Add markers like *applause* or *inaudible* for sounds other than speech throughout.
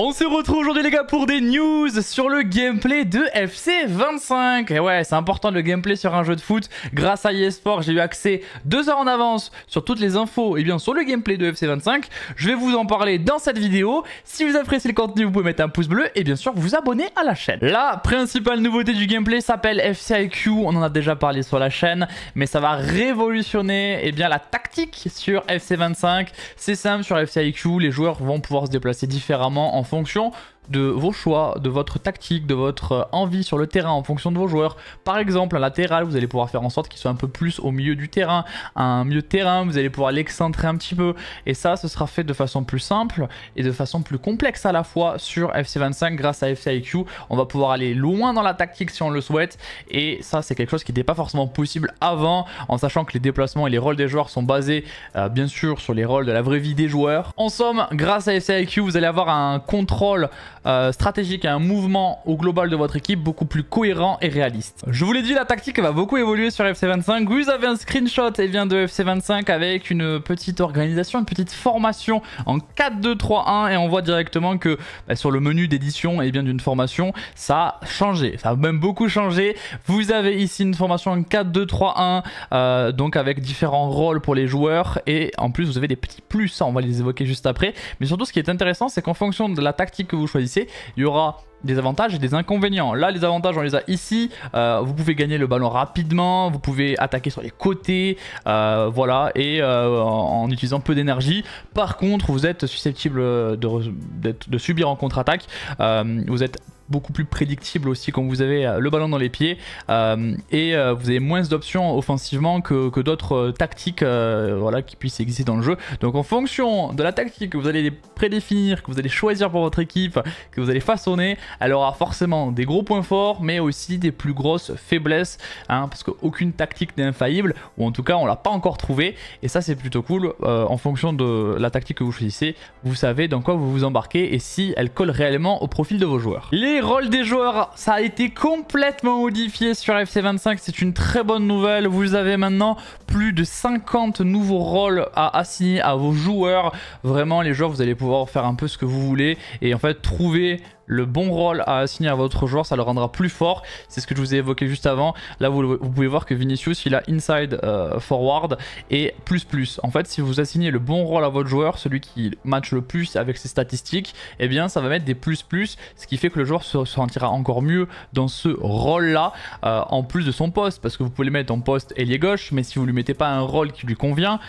On se retrouve aujourd'hui les gars pour des news sur le gameplay de FC25 Et ouais c'est important le gameplay sur un jeu de foot Grâce à eSport j'ai eu accès deux heures en avance sur toutes les infos et eh bien sur le gameplay de FC25 Je vais vous en parler dans cette vidéo Si vous appréciez le contenu vous pouvez mettre un pouce bleu et bien sûr vous abonner à la chaîne La principale nouveauté du gameplay s'appelle FCIQ On en a déjà parlé sur la chaîne Mais ça va révolutionner et eh bien la tactique sur FC25 C'est simple sur FCIQ les joueurs vont pouvoir se déplacer différemment en fonction de vos choix, de votre tactique, de votre euh, envie sur le terrain en fonction de vos joueurs. Par exemple, un latéral, vous allez pouvoir faire en sorte qu'il soit un peu plus au milieu du terrain. Un milieu terrain, vous allez pouvoir l'excentrer un petit peu. Et ça, ce sera fait de façon plus simple et de façon plus complexe à la fois sur FC25 grâce à FCIQ. On va pouvoir aller loin dans la tactique si on le souhaite. Et ça, c'est quelque chose qui n'était pas forcément possible avant, en sachant que les déplacements et les rôles des joueurs sont basés, euh, bien sûr, sur les rôles de la vraie vie des joueurs. En somme, grâce à FCIQ, vous allez avoir un contrôle euh, stratégique et un mouvement au global de votre équipe beaucoup plus cohérent et réaliste. Je vous l'ai dit, la tactique va beaucoup évoluer sur FC25. Vous avez un screenshot et eh vient de FC25 avec une petite organisation, une petite formation en 4-2-3-1 et on voit directement que bah, sur le menu d'édition et eh bien d'une formation, ça a changé. Ça a même beaucoup changé. Vous avez ici une formation en 4-2-3-1 euh, donc avec différents rôles pour les joueurs et en plus vous avez des petits plus, on va les évoquer juste après. Mais surtout ce qui est intéressant c'est qu'en fonction de la tactique que vous choisissez, il y aura des avantages et des inconvénients. Là, les avantages, on les a ici. Euh, vous pouvez gagner le ballon rapidement, vous pouvez attaquer sur les côtés, euh, voilà, et euh, en, utilisant peu d'énergie. Par contre, vous êtes susceptible de, de subir en contre-attaque. vous êtes beaucoup plus prédictible aussi quand vous avez euh, le ballon dans les pieds euh, et euh, vous avez moins d'options offensivement que, d'autres tactiques voilà, qui puissent exister dans le jeu. Donc en fonction de la tactique que vous allez prédéfinir, que vous allez choisir pour votre équipe, que vous allez façonner, elle aura forcément des gros points forts mais aussi des plus grosses faiblesses hein, parce qu'aucune tactique n'est infaillible ou en tout cas on l'a pas encore trouvé et ça c'est plutôt cool en fonction de la tactique que vous choisissez, vous savez dans quoi vous vous embarquez et si elle colle réellement au profil de vos joueurs. Les rôles des joueurs, ça a été complètement modifié sur FC25. C'est une très bonne nouvelle. Vous avez maintenant plus de 50 nouveaux rôles à assigner à vos joueurs. Vraiment, les joueurs, vous allez pouvoir faire un peu ce que vous voulez et en fait trouver le bon rôle à assigner à votre joueur, ça le rendra plus fort. C'est ce que je vous ai évoqué juste avant. Là, vous, pouvez voir que Vinicius, il a inside euh, forward et plus plus. En fait, si vous assignez le bon rôle à votre joueur, celui qui match le plus avec ses statistiques, eh bien, ça va mettre des plus plus, ce qui fait que le joueur se sentira encore mieux dans ce rôle-là, euh, en plus de son poste, parce que vous pouvez le mettre en poste ailier gauche, mais si vous ne lui mettez pas un rôle qui lui convient,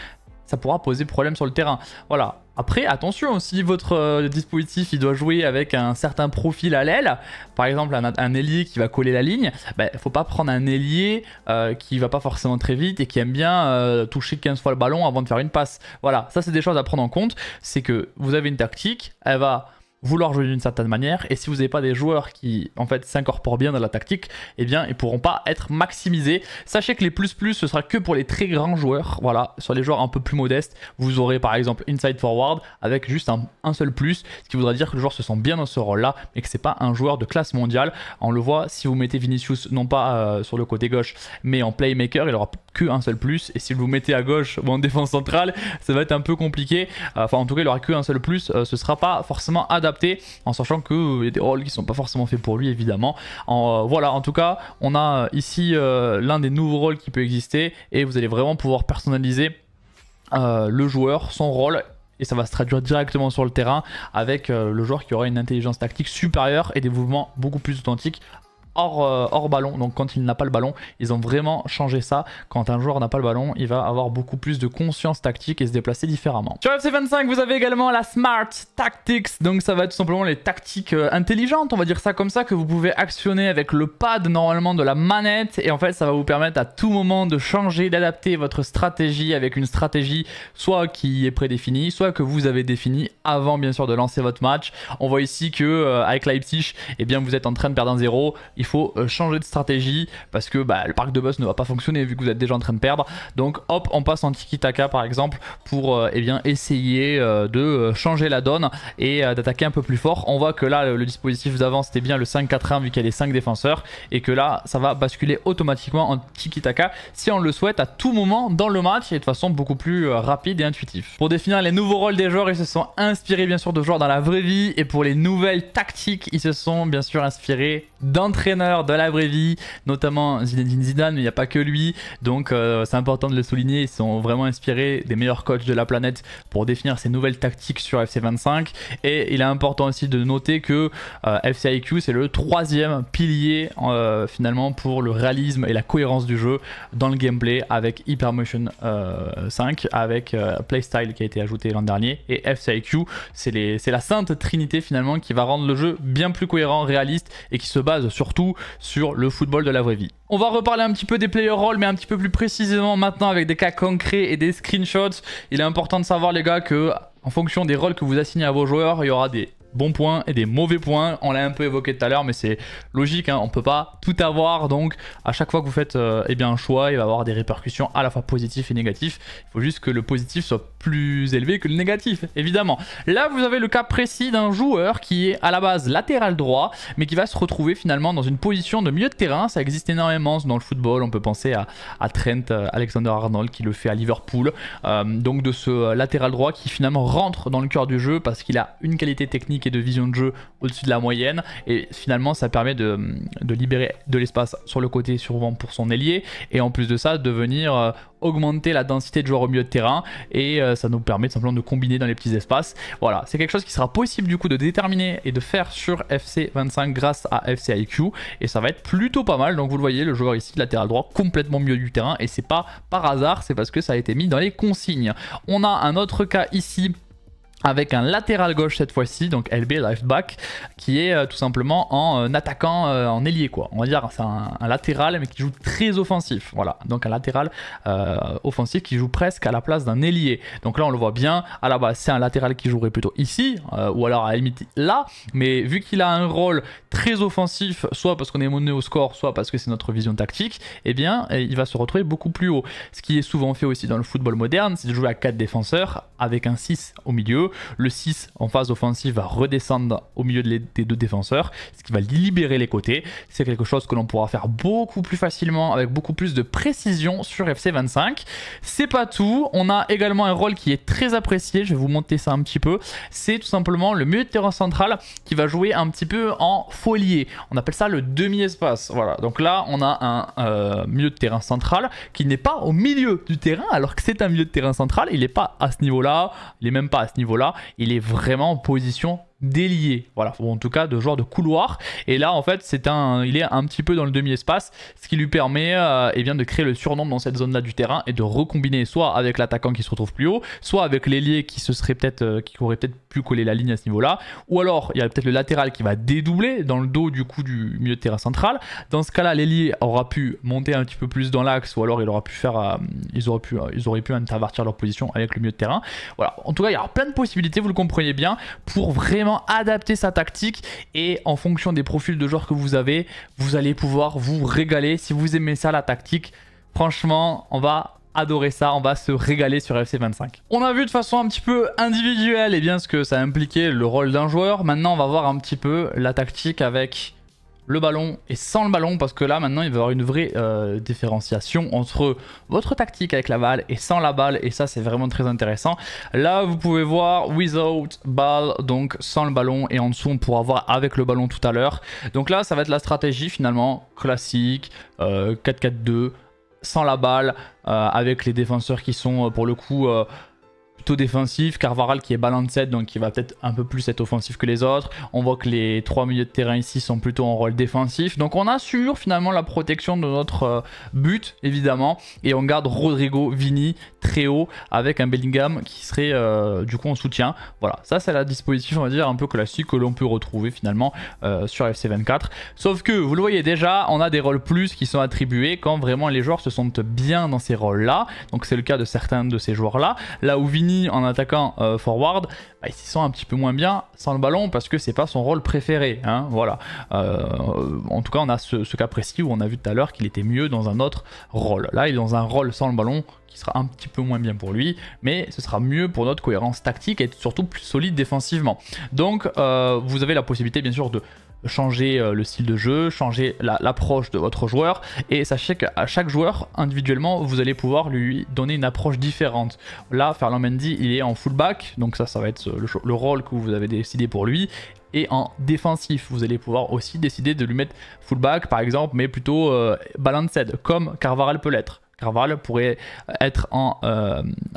ça pourra poser problème sur le terrain. Voilà. Après, attention, si votre euh, dispositif il doit jouer avec un certain profil à l'aile, par exemple un, ailier qui va coller la ligne, il ben, ne faut pas prendre un ailier euh, qui va pas forcément très vite et qui aime bien euh, toucher 15 fois le ballon avant de faire une passe. Voilà, ça c'est des choses à prendre en compte. C'est que vous avez une tactique, elle va vouloir jouer d'une certaine manière. Et si vous n'avez pas des joueurs qui en fait s'incorporent bien dans la tactique, eh bien ils pourront pas être maximisés. Sachez que les plus plus ce sera que pour les très grands joueurs. Voilà, sur les joueurs un peu plus modestes, vous aurez par exemple inside forward avec juste un, seul plus, ce qui voudra dire que le joueur se sent bien dans ce rôle-là, mais que c'est pas un joueur de classe mondiale. On le voit si vous mettez Vinicius non pas euh, sur le côté gauche, mais en playmaker, il aura que un seul plus. Et si vous mettez à gauche ou en défense centrale, ça va être un peu compliqué. Enfin, en tout cas, il aura que un seul plus. Euh, ce sera pas forcément adapté en sachant que euh, des rôles qui sont pas forcément faits pour lui évidemment. En, euh, voilà, en tout cas, on a euh, ici l'un des nouveaux rôles qui peut exister et vous allez vraiment pouvoir personnaliser le joueur, son rôle et ça va se traduire directement sur le terrain avec le joueur qui aura une intelligence tactique supérieure et des mouvements beaucoup plus authentiques euh, hors, ballon, donc quand il n'a pas le ballon. Ils ont vraiment changé ça. Quand un joueur n'a pas le ballon, il va avoir beaucoup plus de conscience tactique et se déplacer différemment. Sur FC25, vous avez également la Smart Tactics, donc ça va être tout simplement les tactiques euh, intelligentes, on va dire ça comme ça, que vous pouvez actionner avec le pad normalement de la manette, et en fait ça va vous permettre à tout moment de changer, d'adapter votre stratégie avec une stratégie soit qui est prédéfinie, soit que vous avez définie avant bien sûr de lancer votre match. On voit ici que avec euh, avec Leipzig, eh bien vous êtes en train de perdre un 0, il faut euh, changer de stratégie parce que bah, le parc de boss ne va pas fonctionner vu que vous êtes déjà en train de perdre. Donc hop, on passe en tiki-taka par exemple pour euh, eh bien, essayer euh, de changer la donne et d'attaquer un peu plus fort. On voit que là, le, dispositif d'avant, c'était bien le 5-4-1 vu qu'il y a les 5 défenseurs et que là, ça va basculer automatiquement en tiki-taka si on le souhaite à tout moment dans le match et de façon beaucoup plus rapide et intuitif. Pour définir les nouveaux rôles des joueurs, ils se sont inspirés bien sûr de joueurs dans la vraie vie et pour les nouvelles tactiques, ils se sont bien sûr inspirés d'entraîneurs de la vraie vie, notamment Zinedine Zidane, mais il n'y a pas que lui. Donc euh, c'est important de le souligner, ils sont vraiment inspirés des meilleurs coachs de la planète pour définir ces nouvelles tactiques sur FC25. Et il est important aussi de noter que euh, FCIQ, c'est le troisième pilier euh, finalement pour le réalisme et la cohérence du jeu dans le gameplay avec Hypermotion 5, avec Playstyle qui a été ajouté l'an dernier. Et FCIQ, c'est la sainte trinité finalement qui va rendre le jeu bien plus cohérent, réaliste et qui se base surtout sur le football de la vraie vie. On va reparler un petit peu des player roles, mais un petit peu plus précisément maintenant avec des cas concrets et des screenshots. Il est important de savoir les gars que en fonction des rôles que vous assignez à vos joueurs, il y aura des bons points et des mauvais points. On l'a un peu évoqué tout à l'heure, mais c'est logique, hein. on ne peut pas tout avoir. Donc, à chaque fois que vous faites euh, eh bien, un choix, il va avoir des répercussions à la fois positives et négatives. Il faut juste que le positif soit plus élevé que le négatif, évidemment. Là, vous avez le cas précis d'un joueur qui est à la base latéral droit, mais qui va se retrouver finalement dans une position de milieu de terrain. Ça existe énormément dans le football. On peut penser à, à Trent euh, Alexander-Arnold qui le fait à Liverpool. Euh, donc de ce euh, latéral droit qui finalement rentre dans le cœur du jeu parce qu'il a une qualité technique et de vision de jeu au-dessus de la moyenne. Et finalement, ça permet de, libérer de l'espace sur le côté, souvent pour son ailier. Et en plus de ça, de devenir augmenter la densité de joueurs au milieu de terrain et euh, ça nous permet simplement de combiner dans les petits espaces. Voilà, c'est quelque chose qui sera possible du coup de déterminer et de faire sur FC25 grâce à FCIQ et ça va être plutôt pas mal. Donc vous le voyez, le joueur ici, latéral droit, complètement milieu du terrain et c'est pas par hasard, c'est parce que ça a été mis dans les consignes. On a un autre cas ici avec un latéral gauche cette fois-ci, donc LB left back, qui est euh, tout simplement en euh, attaquant euh, en ailier quoi. On va dire c'est un, latéral mais qui joue très offensif. Voilà, donc un latéral offensif qui joue presque à la place d'un ailier. Donc là on le voit bien, à la base c'est un latéral qui jouerait plutôt ici ou alors à la limite là, mais vu qu'il a un rôle très offensif, soit parce qu'on est mené au score, soit parce que c'est notre vision tactique, eh bien il va se retrouver beaucoup plus haut. Ce qui est souvent fait aussi dans le football moderne, c'est de jouer à 4 défenseurs avec un 6 au milieu le 6 en phase offensive va redescendre au milieu des deux défenseurs, ce qui va libérer les côtés. C'est quelque chose que l'on pourra faire beaucoup plus facilement, avec beaucoup plus de précision sur FC25. C'est pas tout, on a également un rôle qui est très apprécié, je vais vous montrer ça un petit peu. C'est tout simplement le milieu de terrain central qui va jouer un petit peu en folier. On appelle ça le demi-espace. Voilà, donc là on a un euh, milieu de terrain central qui n'est pas au milieu du terrain, alors que c'est un milieu de terrain central, il n'est pas à ce niveau-là, il n'est même pas à ce niveau-là là il est vraiment en position d'élié Voilà, ou en tout cas de joueur de couloir. Et là, en fait, c'est un, il est un petit peu dans le demi-espace, ce qui lui permet euh, eh bien, de créer le surnom dans cette zone-là du terrain et de recombiner soit avec l'attaquant qui se retrouve plus haut, soit avec l'ailier qui se serait peut-être, euh, qui aurait peut-être pu coller la ligne à ce niveau-là, ou alors il y a peut-être le latéral qui va dédoubler dans le dos du coup du milieu de terrain central. Dans ce cas-là, l'ailier aura pu monter un petit peu plus dans l'axe, ou alors il aura pu faire, euh, ils auraient pu, ils auraient pu intervertir leur position avec le milieu de terrain. Voilà. En tout cas, il y a plein de possibilités, vous le comprenez bien, pour vraiment adapter sa tactique et en fonction des profils de joueurs que vous avez, vous allez pouvoir vous régaler. Si vous aimez ça, la tactique, franchement, on va adorer ça, on va se régaler sur FC25. On a vu de façon un petit peu individuelle et eh bien ce que ça impliquait le rôle d'un joueur. Maintenant, on va voir un petit peu la tactique avec le ballon et sans le ballon parce que là maintenant il va y avoir une vraie euh, différenciation entre votre tactique avec la balle et sans la balle et ça c'est vraiment très intéressant. Là vous pouvez voir without ball donc sans le ballon et en dessous on pourra voir avec le ballon tout à l'heure. Donc là ça va être la stratégie finalement classique 4-4-2 euh, sans la balle euh, avec les défenseurs qui sont pour le coup défensif. Carvaral qui est balancé, donc qui va peut-être un peu plus être offensif que les autres. On voit que les trois milieux de terrain ici sont plutôt en rôle défensif. Donc on assure finalement la protection de notre euh, but, évidemment. Et on garde Rodrigo Vini très haut avec un Bellingham qui serait euh, du coup en soutien. Voilà, ça c'est la disposition on va dire, un peu classique que l'on peut retrouver finalement euh, sur FC24. Sauf que vous le voyez déjà, on a des rôles plus qui sont attribués quand vraiment les joueurs se sentent bien dans ces rôles-là. Donc c'est le cas de certains de ces joueurs-là. Là où Vini en attaquant euh, forward, bah, il s'y sent un petit peu moins bien sans le ballon parce que c'est pas son rôle préféré. Hein, voilà. Euh, en tout cas, on a ce, cas précis où on a vu tout à l'heure qu'il était mieux dans un autre rôle. Là, il est dans un rôle sans le ballon qui sera un petit peu moins bien pour lui, mais ce sera mieux pour notre cohérence tactique et surtout plus solide défensivement. Donc, euh, vous avez la possibilité, bien sûr, de changer euh, le style de jeu, changer l'approche de votre joueur et sachez qu'à chaque joueur individuellement vous allez pouvoir lui donner une approche différente. Là Ferland Mendy il est en fullback donc ça ça va être euh, le, rôle que vous avez décidé pour lui et en défensif. Vous allez pouvoir aussi décider de lui mettre fullback par exemple, mais plutôt balance euh, balanced, comme Carvaral peut l'être. Carval pourrait être en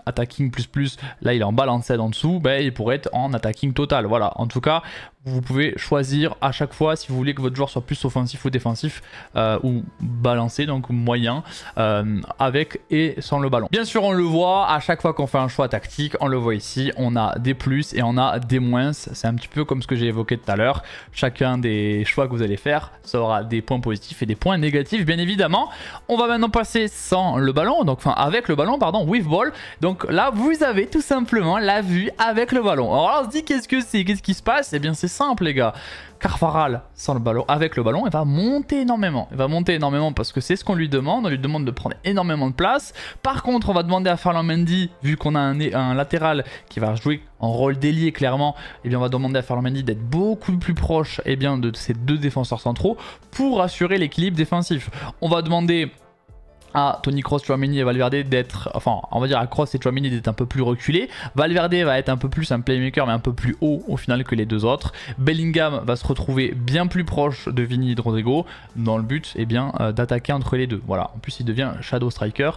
attacking plus plus, là il est en balanced en dessous, ben, il pourrait être en attacking total. Voilà, en tout cas, vous pouvez choisir à chaque fois si vous voulez que votre joueur soit plus offensif ou défensif euh, ou balancé donc moyen euh, avec et sans le ballon. Bien sûr on le voit à chaque fois qu'on fait un choix tactique on le voit ici on a des plus et on a des moins c'est un petit peu comme ce que j'ai évoqué tout à l'heure chacun des choix que vous allez faire ça aura des points positifs et des points négatifs bien évidemment on va maintenant passer sans le ballon donc enfin avec le ballon pardon with ball donc là vous avez tout simplement la vue avec le ballon alors on se dit qu'est-ce que c'est qu'est-ce qui se passe et eh bien c'est simple, les gars. Carvaral, sans le ballon, avec le ballon, il va monter énormément. Il va monter énormément parce que c'est ce qu'on lui demande. On lui demande de prendre énormément de place. Par contre, on va demander à Ferland Mendy, vu qu'on a un, latéral qui va jouer en rôle délié clairement, eh bien, on va demander à Ferland Mendy d'être beaucoup plus proche eh bien, de ces deux défenseurs centraux pour assurer l'équilibre défensif. On va demander à ah, Tony Cross, Chouamini et Valverde d'être, enfin on va dire à Cross et Chouamini d'être un peu plus reculé. Valverde va être un peu plus un playmaker mais un peu plus haut au final que les deux autres. Bellingham va se retrouver bien plus proche de Vini et dans le but eh bien euh, d'attaquer entre les deux. Voilà, en plus il devient Shadow Striker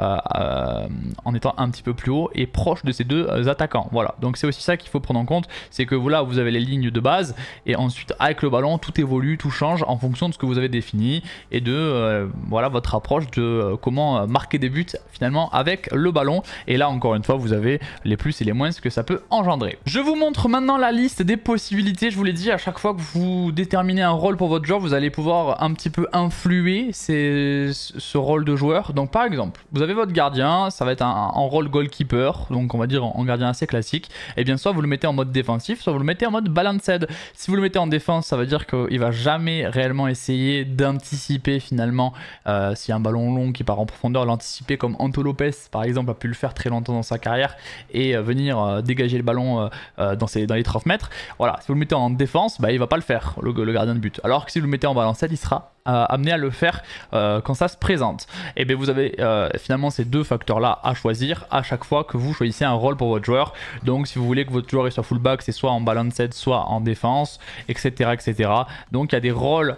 euh, euh, en étant un petit peu plus haut et proche de ces deux attaquants. Voilà, donc c'est aussi ça qu'il faut prendre en compte, c'est que voilà vous avez les lignes de base et ensuite avec le ballon tout évolue, tout change en fonction de ce que vous avez défini et de voilà votre approche de euh, comment euh, marquer des buts finalement avec le ballon. Et là encore une fois vous avez les plus et les moins ce que ça peut engendrer. Je vous montre maintenant la liste des possibilités. Je vous l'ai dit à chaque fois que vous déterminez un rôle pour votre joueur vous allez pouvoir un petit peu influer ce rôle de joueur. Donc par exemple vous avez votre gardien ça va être un, en rôle goalkeeper donc on va dire en gardien assez classique. Et eh bien soit vous le mettez en mode défensif soit vous le mettez en mode balanced. Si vous le mettez en défense ça veut dire qu'il va jamais réellement essayer d'anticiper finalement euh, si un ballon long qui part en profondeur, l'anticiper comme Anto Lopez par exemple a pu le faire très longtemps dans sa carrière et euh, venir euh, dégager le ballon euh, dans, ses, dans les 30 mètres. Voilà, si vous le mettez en défense, bah, il va pas le faire, le, gardien de but. Alors que si vous le mettez en balance il sera amené à le faire quand ça se présente. Et eh bien vous avez finalement ces deux facteurs-là à choisir à chaque fois que vous choisissez un rôle pour votre joueur. Donc si vous voulez que votre joueur soit fullback, c'est soit en balance soit en défense, etc. etc. Donc il y a des rôles,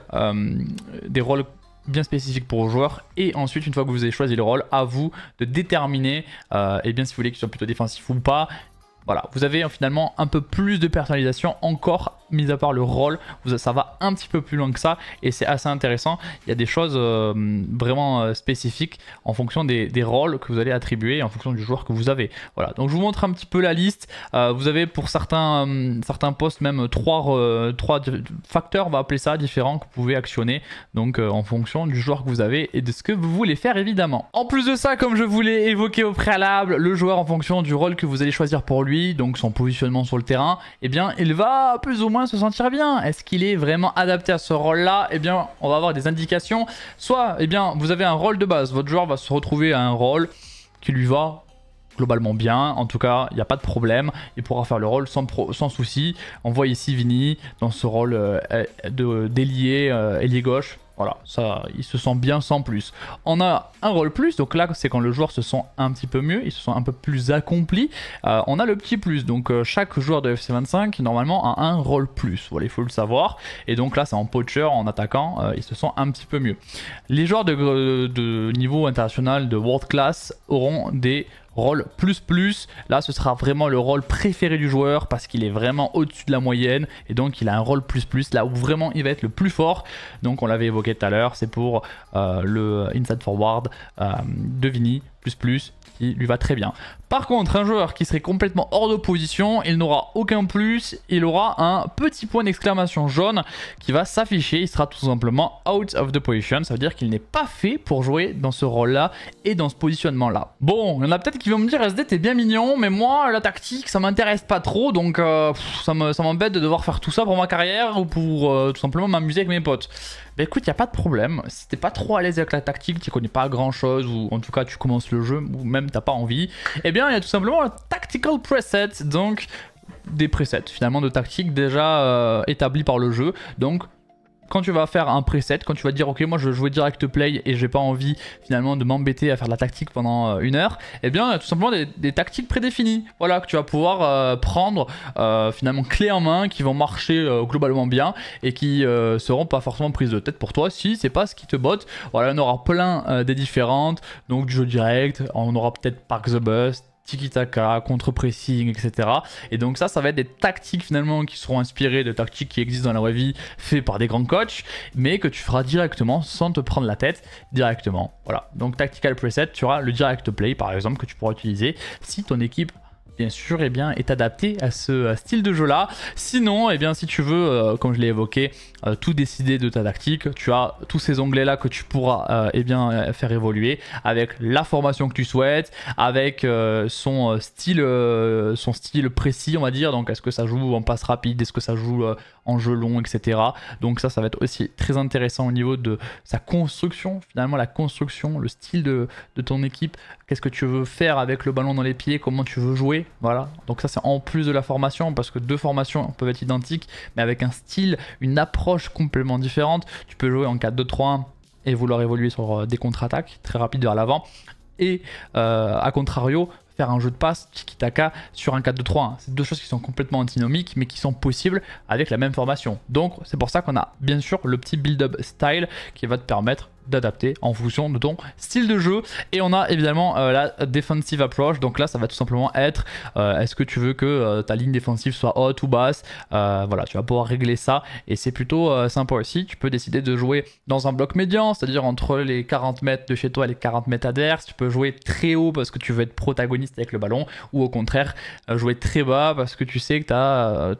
des rôles bien spécifique pour le joueurs. Et ensuite, une fois que vous avez choisi le rôle, à vous de déterminer et euh, eh bien si vous voulez qu'il soit plutôt défensif ou pas. Voilà, vous avez finalement un peu plus de personnalisation encore mis à part le rôle, ça va un petit peu plus loin que ça et c'est assez intéressant. Il y a des choses euh, vraiment euh, spécifiques en fonction des, rôles que vous allez attribuer et en fonction du joueur que vous avez. Voilà, donc je vous montre un petit peu la liste. Euh, vous avez pour certains, certains postes même trois, trois facteurs, on va appeler ça, différents que vous pouvez actionner donc en fonction du joueur que vous avez et de ce que vous voulez faire évidemment. En plus de ça, comme je vous l'ai évoqué au préalable, le joueur en fonction du rôle que vous allez choisir pour lui, donc son positionnement sur le terrain, eh bien il va plus ou moins se sentir bien Est-ce qu'il est vraiment adapté à ce rôle-là Eh bien, on va avoir des indications. Soit, et eh bien, vous avez un rôle de base. Votre joueur va se retrouver à un rôle qui lui va globalement bien. En tout cas, il n'y a pas de problème. Il pourra faire le rôle sans, sans souci. On voit ici Vini dans ce rôle euh, d'ailier, de euh, ailier gauche. Voilà, ça, il se sent bien sans plus. On a un rôle plus, donc là, c'est quand le joueur se sent un petit peu mieux, il se sent un peu plus accompli. Euh, on a le petit plus, donc euh, chaque joueur de FC25, normalement, a un rôle plus. Voilà, il faut le savoir. Et donc là, c'est en poacher, en attaquant, euh, il se sent un petit peu mieux. Les joueurs de niveau international, de world class, auront des rôle plus plus. Là, ce sera vraiment le rôle préféré du joueur parce qu'il est vraiment au-dessus de la moyenne et donc il a un rôle plus plus là où vraiment il va être le plus fort. Donc on l'avait évoqué tout à l'heure, c'est pour euh, le inside forward euh, de Vini plus plus qui lui va très bien. Par contre, un joueur qui serait complètement hors de position, il n'aura aucun plus, il aura un petit point d'exclamation jaune qui va s'afficher, il sera tout simplement out of the position, ça veut dire qu'il n'est pas fait pour jouer dans ce rôle-là et dans ce positionnement-là. Bon, il y en a peut-être qui vont me dire SD t'es bien mignon, mais moi la tactique ça m'intéresse pas trop, donc euh, ça m'embête de devoir faire tout ça pour ma carrière ou pour euh, tout simplement m'amuser avec mes potes. Bah écoute, y a pas de problème. Si t'es pas trop à l'aise avec la tactique, tu connais pas grand chose, ou en tout cas tu commences le jeu, ou même t'as pas envie, eh bien il y a tout simplement un Tactical Preset, donc des presets finalement de tactique déjà euh, établies par le jeu. Donc quand tu vas faire un preset, quand tu vas dire ok moi je veux jouer direct play et j'ai pas envie finalement de m'embêter à faire de la tactique pendant euh, une heure, eh bien il y a tout simplement des, tactiques prédéfinies, voilà, que tu vas pouvoir euh, prendre finalement clé en main, qui vont marcher globalement bien et qui seront pas forcément prises de tête pour toi si c'est pas ce qui te botte. Voilà, on aura plein des différentes, donc du jeu direct, on aura peut-être Park the Bust, tiki-taka, contre-pressing, etc. Et donc ça, ça va être des tactiques finalement qui seront inspirées de tactiques qui existent dans la vraie vie, faites par des grands coachs, mais que tu feras directement sans te prendre la tête, directement. Voilà. Donc tactical preset, tu auras le direct play par exemple que tu pourras utiliser si ton équipe bien sûr et eh bien, est adapté à ce style de jeu là. Sinon, et eh bien, si tu veux, euh, comme je l'ai évoqué, euh, tout décider de ta tactique, tu as tous ces onglets là que tu pourras euh, eh bien, faire évoluer avec la formation que tu souhaites, avec son, style, son style précis on va dire, donc est-ce que ça joue en passe rapide, est-ce que ça joue en jeu long, etc. Donc ça, ça va être aussi très intéressant au niveau de sa construction, finalement la construction, le style de, ton équipe, qu'est-ce que tu veux faire avec le ballon dans les pieds, comment tu veux jouer, voilà. Donc ça, c'est en plus de la formation, parce que deux formations peuvent être identiques, mais avec un style, une approche complètement différente. Tu peux jouer en 4-2-3-1 et vouloir évoluer sur euh, des contre-attaques très rapides vers l'avant. Et euh, à contrario, faire un jeu de passe tiki sur un 4 2 3 C'est deux choses qui sont complètement antinomiques, mais qui sont possibles avec la même formation. Donc, c'est pour ça qu'on a bien sûr le petit build-up style qui va te permettre d'adapter en fonction de ton style de jeu. Et on a évidemment euh, la defensive approach. Donc là, ça va tout simplement être euh, est-ce que tu veux que euh, ta ligne défensive soit haute ou basse Voilà, tu vas pouvoir régler ça. Et c'est plutôt sympa aussi. Tu peux décider de jouer dans un bloc médian, c'est-à-dire entre les 40 mètres de chez toi et les 40 mètres adverses. Tu peux jouer très haut parce que tu veux être protagoniste avec le ballon, ou au contraire, jouer très bas parce que tu sais que tu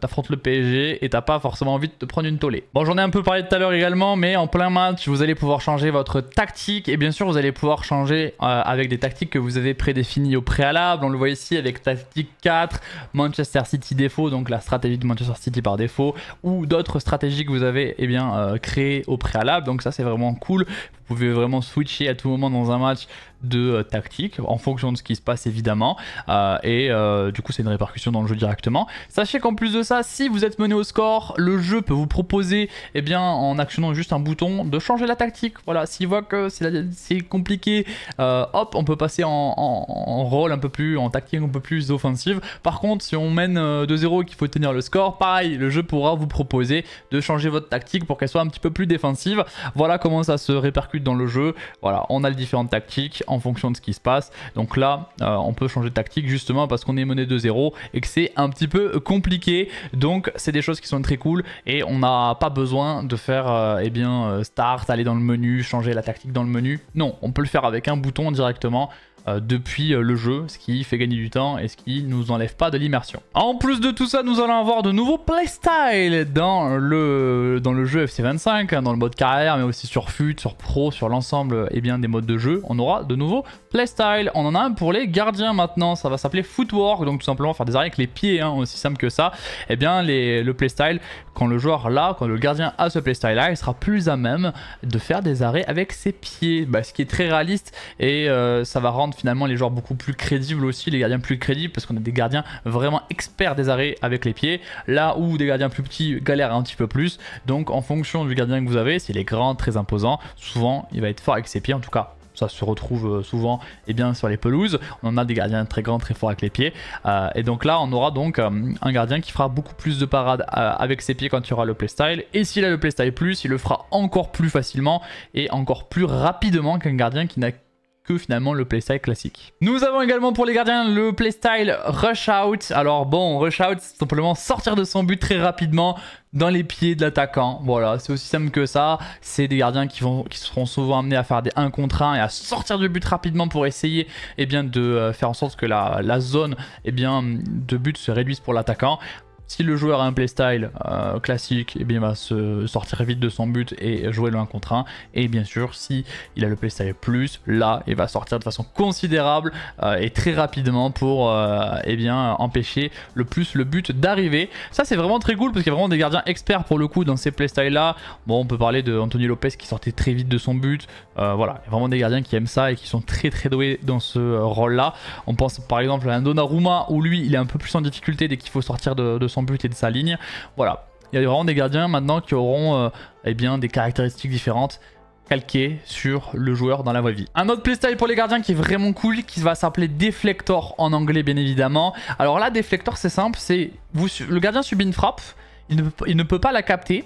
affrontes le PSG et t'as pas forcément envie de te prendre une tollée. Bon, j'en ai un peu parlé tout à l'heure également, mais en plein match, vous allez pouvoir changer votre tactique et bien sûr vous allez pouvoir changer euh, avec des tactiques que vous avez prédéfinies au préalable. On le voit ici avec tactique 4, Manchester City défaut, donc la stratégie de Manchester City par défaut, ou d'autres stratégies que vous avez et eh bien, euh, créées au préalable. Donc ça c'est vraiment cool. Vous pouvez vraiment switcher à tout moment dans un match de euh, tactique en fonction de ce qui se passe évidemment euh, et euh, du coup c'est une répercussion dans le jeu directement sachez qu'en plus de ça si vous êtes mené au score le jeu peut vous proposer eh bien en actionnant juste un bouton de changer la tactique voilà s'il voit que c'est compliqué hop on peut passer en, en, rôle un peu plus en tactique un peu plus offensive par contre si on mène 2-0 et qu'il faut tenir le score pareil le jeu pourra vous proposer de changer votre tactique pour qu'elle soit un petit peu plus défensive voilà comment ça se répercute dans le jeu. Voilà, on a les différentes tactiques en fonction de ce qui se passe. Donc là, euh, on peut changer de tactique justement parce qu'on est mené de 0 et que c'est un petit peu compliqué. Donc c'est des choses qui sont très cool et on n'a pas besoin de faire et euh, eh bien euh, start, aller dans le menu, changer la tactique dans le menu. Non, on peut le faire avec un bouton directement. Euh, depuis euh, le jeu, ce qui fait gagner du temps et ce qui nous enlève pas de l'immersion. En plus de tout ça, nous allons avoir de nouveaux playstyles dans le, dans le jeu FC25, hein, dans le mode carrière, mais aussi sur FUT, sur Pro, sur l'ensemble Et eh bien des modes de jeu. On aura de nouveaux playstyles. On en a un pour les gardiens maintenant, ça va s'appeler Footwork, donc tout simplement faire des arrêts avec les pieds, hein, aussi simple que ça. Eh bien, les, le playstyle, quand le joueur là, quand le gardien a ce playstyle-là, il sera plus à même de faire des arrêts avec ses pieds, bah, ce qui est très réaliste et euh, ça va rendre finalement les joueurs beaucoup plus crédibles aussi, les gardiens plus crédibles, parce qu'on a des gardiens vraiment experts des arrêts avec les pieds, là où des gardiens plus petits galèrent un petit peu plus. Donc en fonction du gardien que vous avez, s'il est grand, très imposant, souvent il va être fort avec ses pieds, en tout cas ça se retrouve euh, souvent et eh bien, sur les pelouses. On en a des gardiens très grands, très forts avec les pieds. Euh, et donc là, on aura donc euh, un gardien qui fera beaucoup plus de parades avec ses pieds quand il y aura le playstyle. Et s'il a le playstyle plus, il le fera encore plus facilement et encore plus rapidement qu'un gardien qui n'a que finalement le playstyle classique. Nous avons également pour les gardiens le playstyle Rush Out. Alors bon, Rush Out, c'est simplement sortir de son but très rapidement dans les pieds de l'attaquant. Voilà, c'est aussi simple que ça. C'est des gardiens qui, vont, qui seront souvent amenés à faire des 1 contre 1 et à sortir du but rapidement pour essayer et eh bien, de euh, faire en sorte que la, zone eh bien, de but se réduise pour l'attaquant si le joueur a un playstyle euh, classique, eh bien, il va se sortir vite de son but et jouer le 1 contre 1. Et bien sûr, si il a le playstyle plus, là, il va sortir de façon considérable euh, et très rapidement pour euh, eh bien, empêcher le plus le but d'arriver. Ça, c'est vraiment très cool parce qu'il y a vraiment des gardiens experts pour le coup dans ces playstyles-là. Bon, on peut parler de Lopez qui sortait très vite de son but, euh, voilà, il y a vraiment des gardiens qui aiment ça et qui sont très très doués dans ce rôle-là. On pense par exemple à un Donnarumma où lui il est un peu plus en difficulté dès qu'il faut sortir de, son but et de sa ligne. Voilà, il y a vraiment des gardiens maintenant qui auront euh, eh bien, des caractéristiques différentes calquées sur le joueur dans la vraie vie. Un autre playstyle pour les gardiens qui est vraiment cool, qui va s'appeler Deflector en anglais bien évidemment. Alors là, Deflector c'est simple, c'est le gardien subit une frappe, il ne peut pas la capter,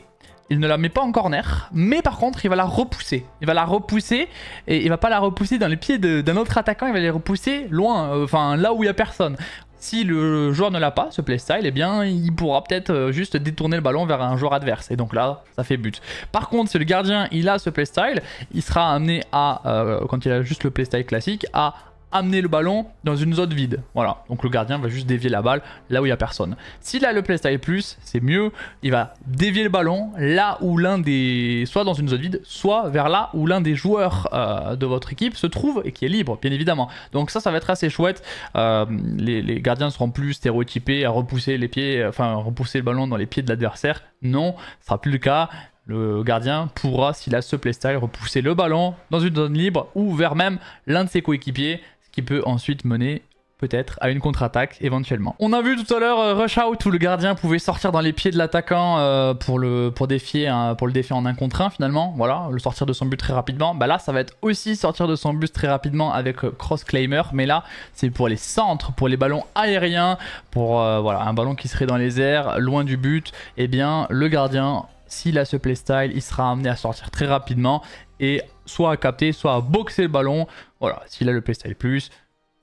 il ne la met pas en corner, mais par contre, il va la repousser. Il va la repousser et il va pas la repousser dans les pieds d'un autre attaquant, il va les repousser loin, euh, enfin là où il y a personne. Si le joueur ne l'a pas, ce playstyle, eh bien, il pourra peut-être euh, juste détourner le ballon vers un joueur adverse. Et donc là, ça fait but. Par contre, si le gardien, il a ce playstyle, il sera amené à, euh, quand il a juste le playstyle classique, à amener le ballon dans une zone vide. Voilà, donc le gardien va juste dévier la balle là où il n'y a personne. S'il a le playstyle plus, c'est mieux, il va dévier le ballon là où l'un des... soit dans une zone vide, soit vers là où l'un des joueurs euh, de votre équipe se trouve et qui est libre, bien évidemment. Donc ça, ça va être assez chouette. Euh, les, les, gardiens seront plus stéréotypés à repousser les pieds, euh, enfin repousser le ballon dans les pieds de l'adversaire. Non, ce sera plus le cas le gardien pourra, s'il a ce playstyle, repousser le ballon dans une zone libre ou vers même l'un de ses coéquipiers qui peut ensuite mener peut-être à une contre-attaque éventuellement. On a vu tout à l'heure euh, Rush Out où le gardien pouvait sortir dans les pieds de l'attaquant euh, pour, le, pour, défier, pour le défier en un contre 1 finalement, voilà, le sortir de son but très rapidement. Bah là ça va être aussi sortir de son but très rapidement avec euh, Cross Climber. mais là c'est pour les centres, pour les ballons aériens, pour voilà, un ballon qui serait dans les airs, loin du but, et eh bien le gardien s'il a ce playstyle, il sera amené à sortir très rapidement et soit à capter, soit à boxer le ballon. Voilà, s'il a le playstyle plus,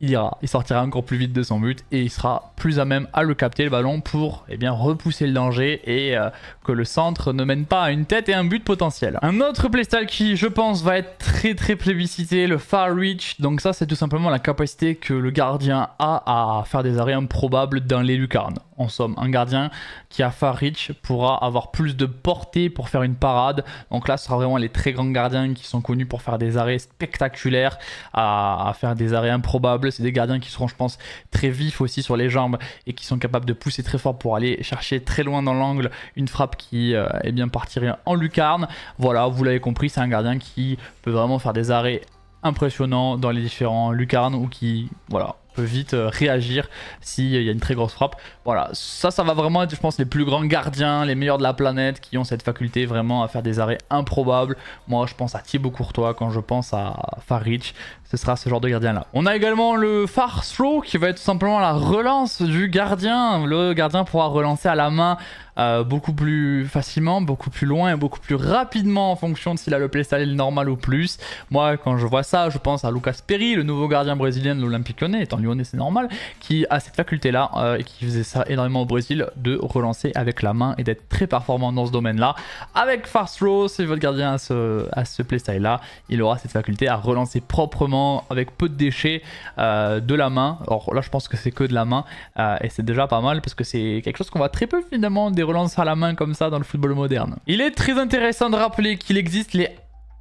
il ira, il sortira encore plus vite de son but et il sera plus à même à le capter le ballon pour eh bien, repousser le danger et euh, que le centre ne mène pas à une tête et un but potentiel. Un autre playstyle qui je pense va être très très plébiscité, le far reach. Donc ça c'est tout simplement la capacité que le gardien a à faire des arrêts improbables dans les lucarnes en somme. Un gardien qui a Far Reach pourra avoir plus de portée pour faire une parade. Donc là, ce sera vraiment les très grands gardiens qui sont connus pour faire des arrêts spectaculaires, à, faire des arrêts improbables. C'est des gardiens qui seront, je pense, très vifs aussi sur les jambes et qui sont capables de pousser très fort pour aller chercher très loin dans l'angle une frappe qui euh, est bien partirait en lucarne. Voilà, vous l'avez compris, c'est un gardien qui peut vraiment faire des arrêts impressionnants dans les différents lucarnes ou qui, voilà, vite euh, réagir s'il y a une très grosse frappe. Voilà, ça, ça va vraiment être, je pense, les plus grands gardiens, les meilleurs de la planète qui ont cette faculté vraiment à faire des arrêts improbables. Moi, je pense à Thibaut Courtois quand je pense à Farich ce sera ce genre de gardien-là. On a également le far throw qui va être tout simplement la relance du gardien. Le gardien pourra relancer à la main euh, beaucoup plus facilement, beaucoup plus loin et beaucoup plus rapidement en fonction de s'il a le playstyle normal ou plus. Moi, quand je vois ça, je pense à Lucas Perry, le nouveau gardien brésilien de l'Olympique Lyonnais, étant lyonnais c'est normal, qui a cette faculté-là euh, et qui faisait ça énormément au Brésil de relancer avec la main et d'être très performant dans ce domaine-là. Avec far throw, si votre gardien a ce, a ce playstyle-là, il aura cette faculté à relancer proprement avec peu de déchets, euh, de la main. Or là, je pense que c'est que de la main, euh, et c'est déjà pas mal parce que c'est quelque chose qu'on voit très peu finalement des relances à la main comme ça dans le football moderne. Il est très intéressant de rappeler qu'il existe les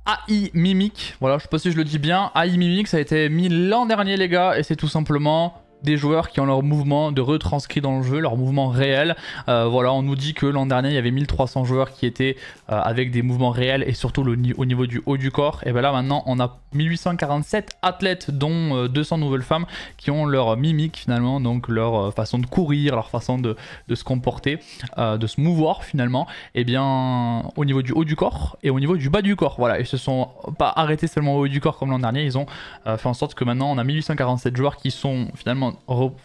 AI Mimic, voilà, je sais pas si je le dis bien, AI Mimic, ça a été mis l'an dernier les gars, et c'est tout simplement des joueurs qui ont leur mouvement de retranscrit dans le jeu, leur mouvement réel. Euh, voilà, on nous dit que l'an dernier, il y avait 1300 joueurs qui étaient euh, avec des mouvements réels et surtout au niveau du haut du corps. Et bien là, maintenant, on a 1847 athlètes, dont 200 euh, nouvelles femmes, qui ont leur mimique finalement, donc leur façon de courir, leur façon de, se comporter, de se mouvoir finalement. Et bien, au niveau du haut du corps et au niveau du bas du corps. Voilà, ils se sont pas arrêtés seulement au haut du corps comme l'an dernier, ils ont fait en sorte que maintenant, on a 1847 joueurs qui sont finalement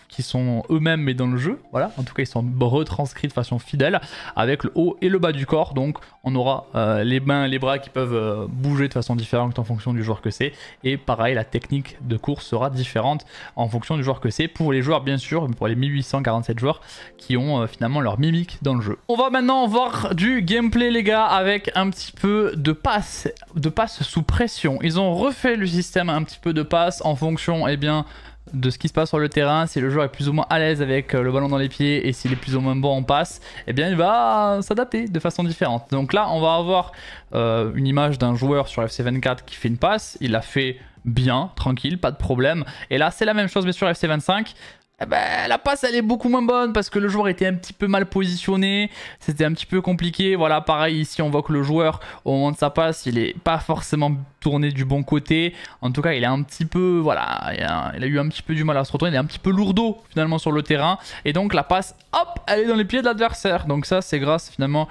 qui sont eux-mêmes mais dans le jeu. Voilà, en tout cas ils sont retranscrits de façon fidèle avec le haut et le bas du corps. Donc on aura euh, les mains et les bras qui peuvent euh, bouger de façon différente en fonction du joueur que c'est. Et pareil, la technique de course sera différente en fonction du joueur que c'est. Pour les joueurs bien sûr, pour les 1847 joueurs qui ont euh, finalement leur mimique dans le jeu. On va maintenant voir du gameplay les gars avec un petit peu de passe, de passe sous pression. Ils ont refait le système un petit peu de passe en fonction eh bien de ce qui se passe sur le terrain, si le joueur est plus ou moins à l'aise avec euh, le ballon dans les pieds et s'il est plus ou moins bon en passe, eh bien il va s'adapter de façon différente. Donc là, on va avoir euh, une image d'un joueur sur FC24 qui fait une passe, il la fait bien, tranquille, pas de problème. Et là, c'est la même chose mais sur FC25, eh ben, la passe elle est beaucoup moins bonne parce que le joueur était un petit peu mal positionné, c'était un petit peu compliqué. Voilà, pareil ici on voit que le joueur au moment de sa passe il est pas forcément tourné du bon côté. En tout cas, il a un petit peu, voilà, il a, eu un petit peu du mal à se retourner, il est un petit peu lourdeau finalement sur le terrain. Et donc la passe, hop, elle est dans les pieds de l'adversaire. Donc ça c'est grâce finalement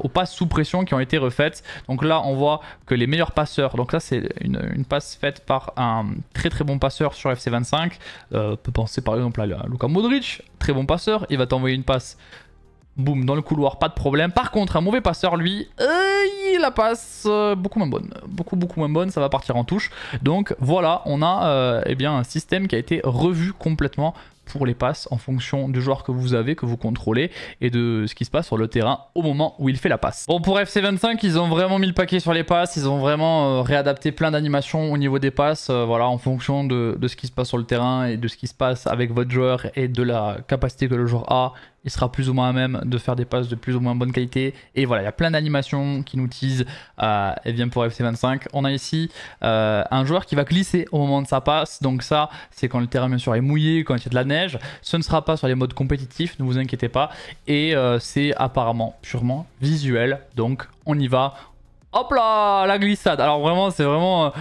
aux passes sous pression qui ont été refaites. Donc là on voit que les meilleurs passeurs, donc ça c'est une, passe faite par un très très bon passeur sur FC25, euh, on peut penser par exemple exemple là, Luka Modric, très bon passeur, il va t'envoyer une passe, boum, dans le couloir, pas de problème. Par contre, un mauvais passeur, lui, euh, la passe euh, beaucoup moins bonne, beaucoup beaucoup moins bonne, ça va partir en touche. Donc voilà, on a euh, eh bien, un système qui a été revu complètement pour les passes en fonction du joueur que vous avez, que vous contrôlez et de ce qui se passe sur le terrain au moment où il fait la passe. Bon, pour FC25, ils ont vraiment mis le paquet sur les passes. Ils ont vraiment euh, réadapté plein d'animations au niveau des passes, euh, voilà, en fonction de, de ce qui se passe sur le terrain et de ce qui se passe avec votre joueur et de la capacité que le joueur a il sera plus ou moins à même de faire des passes de plus ou moins bonne qualité. Et voilà, il y a plein d'animations qui nous teasent et euh, bien pour FC25. On a ici euh, un joueur qui va glisser au moment de sa passe. Donc ça, c'est quand le terrain bien sûr est mouillé, quand il y a de la neige. Ce ne sera pas sur les modes compétitifs, ne vous inquiétez pas. Et euh, c'est apparemment purement visuel. Donc on y va. Hop là, la glissade. Alors vraiment, c'est vraiment...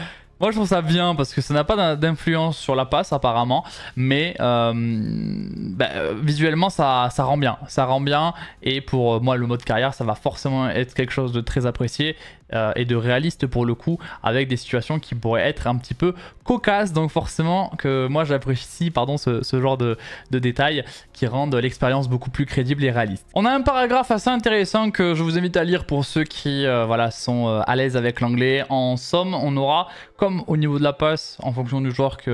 Moi, je trouve ça bien parce que ça n'a pas d'influence sur la passe apparemment, mais euh, bah, visuellement, ça, ça rend bien. Ça rend bien et pour euh, moi, le mode carrière, ça va forcément être quelque chose de très apprécié. Euh, et de réaliste pour le coup, avec des situations qui pourraient être un petit peu cocasses. Donc forcément que moi j'apprécie pardon ce, genre de, détails qui rendent l'expérience beaucoup plus crédible et réaliste. On a un paragraphe assez intéressant que je vous invite à lire pour ceux qui euh, voilà sont euh, à l'aise avec l'anglais. En somme, on aura comme au niveau de la passe, en fonction du joueur qui,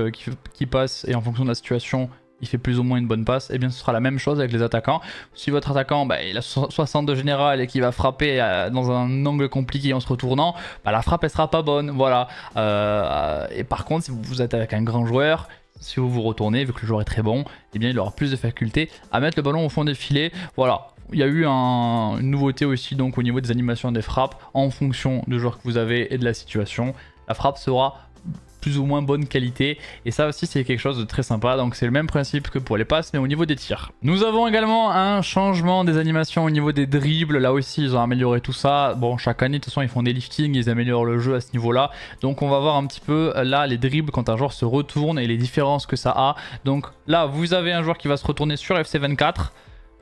qui passe et en fonction de la situation il fait plus ou moins une bonne passe, et eh bien ce sera la même chose avec les attaquants. Si votre attaquant bah, il a 60 de général et qu'il va frapper euh, dans un angle compliqué en se retournant, bah, la frappe elle sera pas bonne. Voilà. Euh, et par contre, si vous êtes avec un grand joueur, si vous vous retournez, vu que le joueur est très bon, et eh bien il aura plus de facultés à mettre le ballon au fond des filets. Voilà, il y a eu un, une nouveauté aussi donc au niveau des animations des frappes en fonction du joueur que vous avez et de la situation. La frappe sera ou moins bonne qualité. Et ça aussi, c'est quelque chose de très sympa. Donc c'est le même principe que pour les passes, mais au niveau des tirs. Nous avons également un changement des animations au niveau des dribbles. Là aussi, ils ont amélioré tout ça. Bon, chaque année, de toute façon, ils font des liftings, ils améliorent le jeu à ce niveau-là. Donc on va voir un petit peu euh, là les dribbles quand un joueur se retourne et les différences que ça a. Donc là, vous avez un joueur qui va se retourner sur FC24.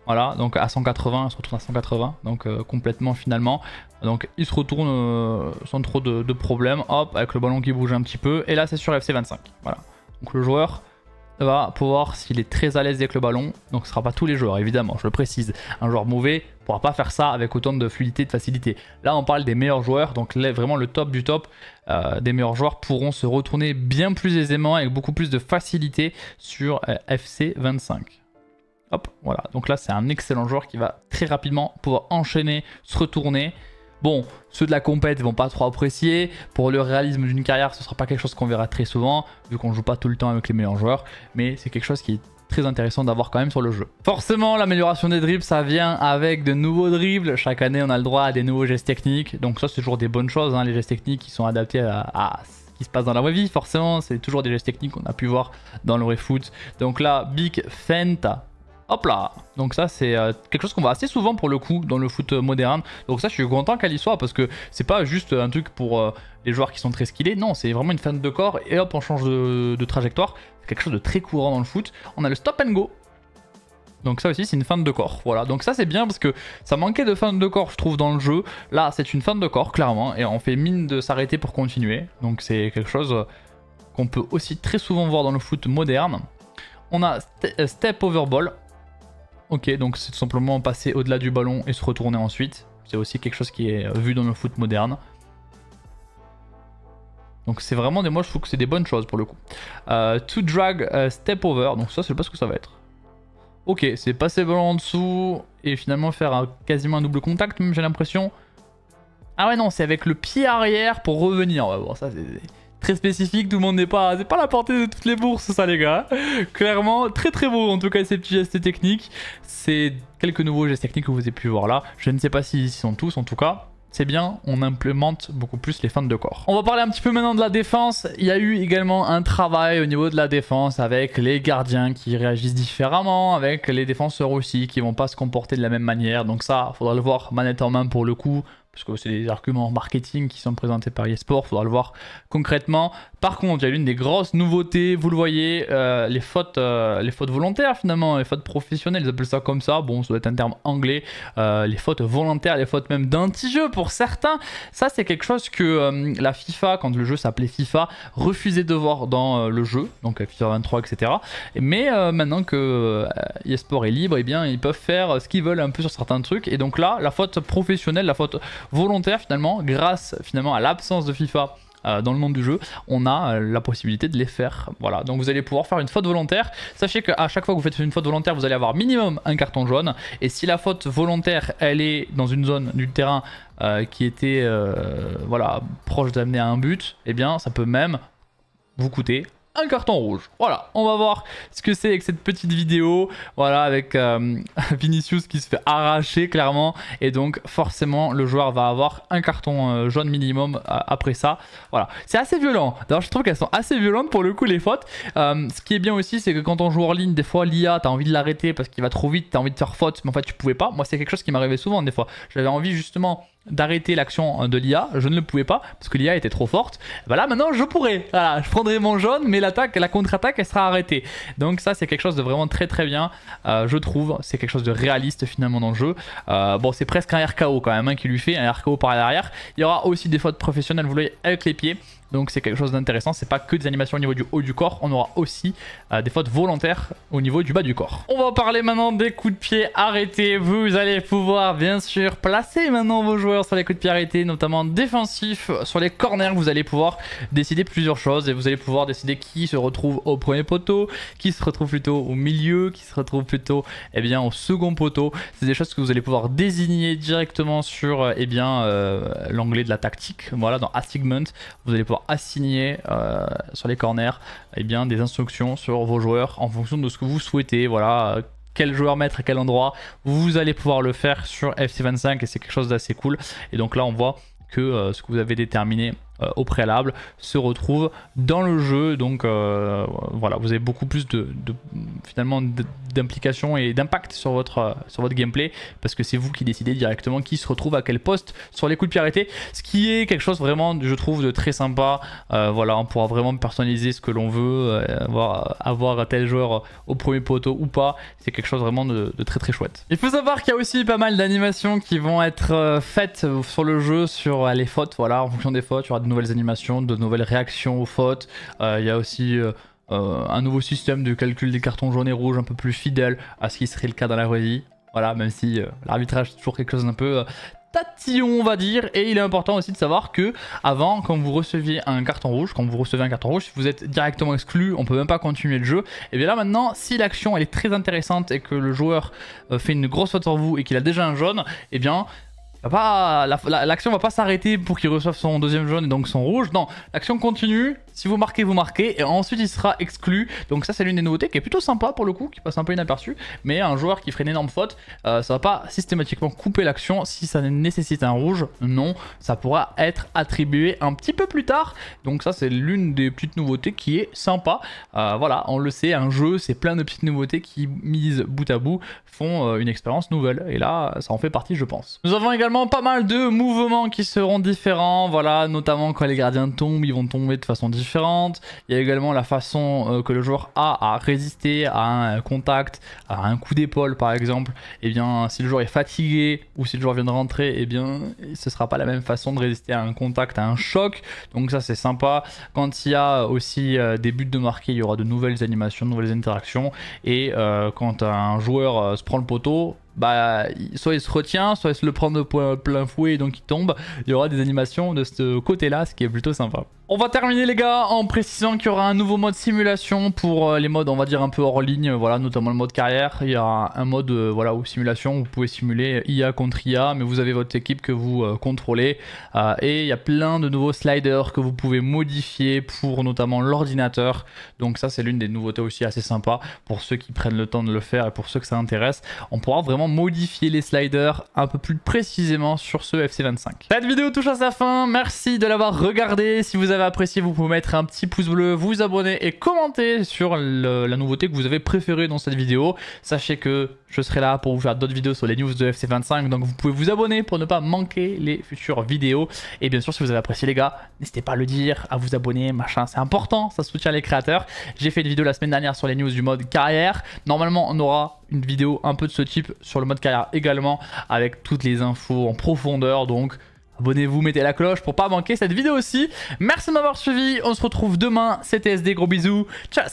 Voilà, donc à 180, il se retourne à 180, donc euh, complètement finalement. Donc il se retourne euh, sans trop de, problèmes, hop, avec le ballon qui bouge un petit peu. Et là, c'est sur FC25. Voilà. Donc le joueur va pouvoir, s'il est très à l'aise avec le ballon, donc ce ne sera pas tous les joueurs, évidemment, je le précise. Un joueur mauvais ne pourra pas faire ça avec autant de fluidité de facilité. Là, on parle des meilleurs joueurs, donc vraiment le top du top euh, des meilleurs joueurs pourront se retourner bien plus aisément, avec beaucoup plus de facilité sur FC25. Hop, voilà. Donc là, c'est un excellent joueur qui va très rapidement pouvoir enchaîner, se retourner. Bon, ceux de la compète vont pas trop apprécier. Pour le réalisme d'une carrière, ce sera pas quelque chose qu'on verra très souvent, vu qu'on joue pas tout le temps avec les meilleurs joueurs. Mais c'est quelque chose qui est très intéressant d'avoir quand même sur le jeu. Forcément, l'amélioration des dribbles, ça vient avec de nouveaux dribbles. Chaque année, on a le droit à des nouveaux gestes techniques. Donc ça, c'est toujours des bonnes choses. Hein, les gestes techniques qui sont adaptés à, ce qui se passe dans la vraie vie. Forcément, c'est toujours des gestes techniques qu'on a pu voir dans le refoot Donc là, Big Fenta Hop là Donc ça c'est euh, quelque chose qu'on voit assez souvent pour le coup dans le foot euh, moderne. Donc ça je suis content qu'elle y soit parce que c'est pas juste un truc pour euh, les joueurs qui sont très skillés. Non, c'est vraiment une fin de corps et hop on change de, trajectoire. C'est quelque chose de très courant dans le foot. On a le stop and go donc ça aussi c'est une fin de corps, voilà. Donc ça c'est bien parce que ça manquait de fin de corps je trouve dans le jeu. Là c'est une fin de corps clairement et on fait mine de s'arrêter pour continuer. Donc c'est quelque chose qu'on peut aussi très souvent voir dans le foot moderne. On a Step Over Ball, Ok, donc c'est tout simplement passer au-delà du ballon et se retourner ensuite. C'est aussi quelque chose qui est euh, vu dans le foot moderne. Donc c'est vraiment des, moi je trouve que c'est des bonnes choses pour le coup. Euh, to drag euh, step over, donc ça je sais pas ce que ça va être. Ok, c'est passer le ballon en dessous et finalement faire un, quasiment un double contact, même j'ai l'impression. Ah ouais non, c'est avec le pied arrière pour revenir. On va voir ça très spécifique. Tout le monde n'est pas, c'est pas la portée de toutes les bourses, ça, les gars. Clairement, très très beau en tout cas ces petits gestes techniques. C'est quelques nouveaux gestes techniques que vous avez pu voir là. Je ne sais pas s'ils sont tous en tout cas c'est bien, on implémente beaucoup plus les fins de corps. On va parler un petit peu maintenant de la défense. Il y a eu également un travail au niveau de la défense avec les gardiens qui réagissent différemment, avec les défenseurs aussi qui vont pas se comporter de la même manière. Donc ça, faudra le voir manette en main pour le coup parce que c'est des arguments marketing qui sont présentés par eSport, il faudra le voir concrètement. Par contre, il y a l'une des grosses nouveautés, vous le voyez, euh, les, fautes, euh, les fautes volontaires finalement, les fautes professionnelles, ils appellent ça comme ça, bon, ça doit être un terme anglais, euh, les fautes volontaires, les fautes même d'anti-jeu pour certains. Ça, c'est quelque chose que la FIFA, quand le jeu s'appelait FIFA, refusait de voir dans le jeu, donc FIFA 23, etc. Mais maintenant que eSport est libre, eh bien, ils peuvent faire ce qu'ils veulent un peu sur certains trucs, et donc là, la faute professionnelle, la faute volontaire finalement, grâce finalement à l'absence de FIFA euh, dans le monde du jeu, on a euh, la possibilité de les faire. Voilà, donc vous allez pouvoir faire une faute volontaire. Sachez qu'à chaque fois que vous faites une faute volontaire, vous allez avoir minimum un carton jaune. Et si la faute volontaire, elle est dans une zone du terrain euh, qui était voilà, proche d'amener à un but, eh bien ça peut même vous coûter un carton rouge. Voilà, on va voir ce que c'est avec cette petite vidéo. Voilà, avec euh, *laughs* Vinicius qui se fait arracher clairement. Et donc forcément, le joueur va avoir un carton euh, jaune minimum euh, après ça. Voilà, c'est assez violent. D'ailleurs, je trouve qu'elles sont assez violentes pour le coup, les fautes. ce qui est bien aussi, c'est que quand on joue en ligne, des fois, l'IA, t'as envie de l'arrêter parce qu'il va trop vite, t'as envie de faire faute, mais en fait, tu pouvais pas. Moi, c'est quelque chose qui m'arrivait souvent des fois. J'avais envie justement d'arrêter l'action de l'IA, je ne le pouvais pas parce que l'IA était trop forte. Voilà là maintenant je pourrais. Voilà, je prendrai mon jaune, mais l'attaque, la contre-attaque, elle sera arrêtée. Donc ça c'est quelque chose de vraiment très très bien, euh, je trouve. C'est quelque chose de réaliste finalement dans le jeu. Euh, bon, c'est presque un RKO quand même hein, qui lui fait un RKO par l'arrière. Il y aura aussi des fautes professionnelles, vous voyez, avec les pieds. Donc c'est quelque chose d'intéressant, c'est pas que des animations au niveau du haut du corps, on aura aussi euh, des fautes volontaires au niveau du bas du corps. On va parler maintenant des coups de pied arrêtés. Vous allez pouvoir bien sûr placer maintenant vos joueurs sur les coups de pied arrêtés, notamment défensifs, sur les corners. Vous allez pouvoir décider plusieurs choses et vous allez pouvoir décider qui se retrouve au premier poteau, qui se retrouve plutôt au milieu, qui se retrouve plutôt eh bien, au second poteau. C'est des choses que vous allez pouvoir désigner directement sur euh, eh euh, l'onglet de la tactique. Voilà, dans Assignment, vous allez pouvoir assigner euh, sur les corners et eh bien, des instructions sur vos joueurs en fonction de ce que vous souhaitez. Voilà, euh, quel joueur mettre à quel endroit. Vous allez pouvoir le faire sur FC25 et c'est quelque chose d'assez cool. Et donc là, on voit que euh, ce que vous avez déterminé euh, au préalable se retrouvent dans le jeu. Donc euh, voilà, vous avez beaucoup plus de, finalement d'implication et d'impact sur votre, euh, sur votre gameplay parce que c'est vous qui décidez directement qui se retrouve à quel poste sur les coups de pierre Ce qui est quelque chose vraiment, je trouve, de très sympa. voilà, on pourra vraiment personnaliser ce que l'on veut, avoir, avoir tel joueur au premier poteau ou pas. C'est quelque chose vraiment de, très très chouette. Il faut savoir qu'il y a aussi pas mal d'animations qui vont être faites sur le jeu, sur les fautes. Voilà, en fonction des fautes, il de nouvelles animations, de nouvelles réactions aux fautes. Euh, il y a aussi euh, euh, un nouveau système de calcul des cartons jaunes et rouges un peu plus fidèle à ce qui serait le cas dans la vraie vie. Voilà, même si l'arbitrage est toujours quelque chose d'un peu tatillon on va dire et il est important aussi de savoir que avant quand vous receviez un carton rouge quand vous recevez un carton rouge vous êtes directement exclu on peut même pas continuer le jeu et bien là maintenant si l'action elle est très intéressante et que le joueur fait une grosse faute sur vous et qu'il a déjà un jaune et eh bien pas, l'action va pas s'arrêter pour qu'il reçoive son deuxième jaune et donc son rouge. Non, l'action continue. Si vous marquez, vous marquez. Et ensuite, il sera exclu. Donc ça, c'est l'une des nouveautés qui est plutôt sympa pour le coup, qui passe un peu inaperçu, Mais un joueur qui ferait une énorme faute, euh, ça va pas systématiquement couper l'action. Si ça nécessite un rouge, non, ça pourra être attribué un petit peu plus tard. Donc ça, c'est l'une des petites nouveautés qui est sympa. Euh, voilà, on le sait, un jeu, c'est plein de petites nouveautés qui, mises bout à bout, font euh, une expérience nouvelle. Et là, ça en fait partie, je pense. Nous avons également pas mal de mouvements qui seront différents, voilà, notamment quand les gardiens tombent, ils vont tomber de façon différente. Il y a également la façon euh, que le joueur a à résister à un euh, contact, à un coup d'épaule par exemple. Et eh bien, si le joueur est fatigué ou si le joueur vient de rentrer, et eh bien, ce sera pas la même façon de résister à un contact, à un choc. Donc ça, c'est sympa. Quand il y a euh, aussi des buts de marquer, il y aura de nouvelles animations, de nouvelles interactions. Et quand un joueur se prend le poteau, bah, soit il se retient, soit il se le prend de plein fouet et donc il tombe. Il y aura des animations de ce côté-là, ce qui est plutôt sympa. On va terminer les gars en précisant qu'il y aura un nouveau mode simulation pour euh, les modes on va dire un peu hors ligne, euh, voilà, notamment le mode carrière. Il y aura un mode euh, voilà, où simulation, où vous pouvez simuler IA contre IA, mais vous avez votre équipe que vous contrôlez. et il y a plein de nouveaux sliders que vous pouvez modifier pour notamment l'ordinateur. Donc ça c'est l'une des nouveautés aussi assez sympa pour ceux qui prennent le temps de le faire et pour ceux que ça intéresse. On pourra vraiment modifier les sliders un peu plus précisément sur ce FC25. Cette vidéo touche à sa fin, merci de l'avoir regardé. Si vous avez apprécié, vous pouvez mettre un petit pouce bleu, vous abonner et commenter sur la nouveauté que vous avez préférée dans cette vidéo. Sachez que je serai là pour vous faire d'autres vidéos sur les news de FC25, donc vous pouvez vous abonner pour ne pas manquer les futures vidéos. Et bien sûr, si vous avez apprécié les gars, n'hésitez pas à le dire, à vous abonner, machin, c'est important, ça soutient les créateurs. J'ai fait une vidéo la semaine dernière sur les news du mode carrière. Normalement, on aura une vidéo un peu de ce type sur le mode carrière également, avec toutes les infos en profondeur, donc... Abonnez-vous, mettez la cloche pour pas manquer cette vidéo aussi. Merci de m'avoir suivi. On se retrouve demain. C'était SD, gros bisous. Ciao